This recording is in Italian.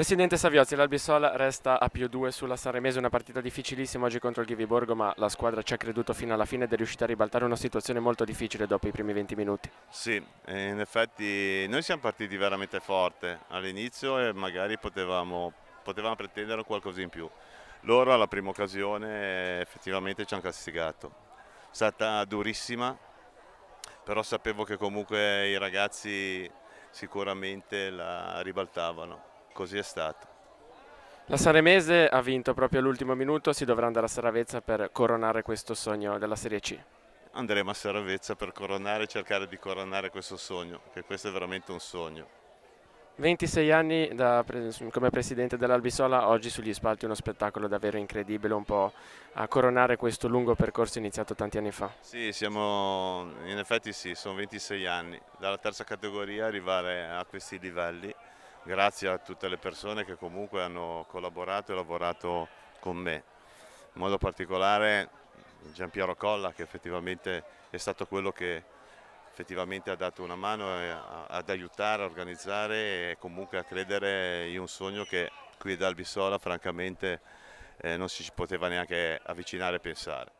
Presidente Saviozzi, l'Albissola resta a più 2 sulla Sanremese, una partita difficilissima oggi contro il Ghiviborgo, ma la squadra ci ha creduto fino alla fine ed è riuscita a ribaltare una situazione molto difficile dopo i primi 20 minuti. Sì, in effetti noi siamo partiti veramente forte all'inizio e magari potevamo, potevamo pretendere qualcosa in più. Loro alla prima occasione effettivamente ci hanno castigato. È stata durissima, però sapevo che comunque i ragazzi sicuramente la ribaltavano così è stato. La Saremese ha vinto proprio all'ultimo minuto, si dovrà andare a Saravezza per coronare questo sogno della Serie C. Andremo a Saravezza per coronare, cercare di coronare questo sogno, che questo è veramente un sogno. 26 anni da, come presidente dell'Albisola, oggi sugli spalti uno spettacolo davvero incredibile, un po' a coronare questo lungo percorso iniziato tanti anni fa. Sì, siamo, in effetti sì, sono 26 anni, dalla terza categoria arrivare a questi livelli grazie a tutte le persone che comunque hanno collaborato e lavorato con me. In modo particolare Giampiero Colla che effettivamente è stato quello che effettivamente ha dato una mano eh, ad aiutare, a organizzare e comunque a credere in un sogno che qui ad Albisola francamente eh, non si poteva neanche avvicinare e pensare.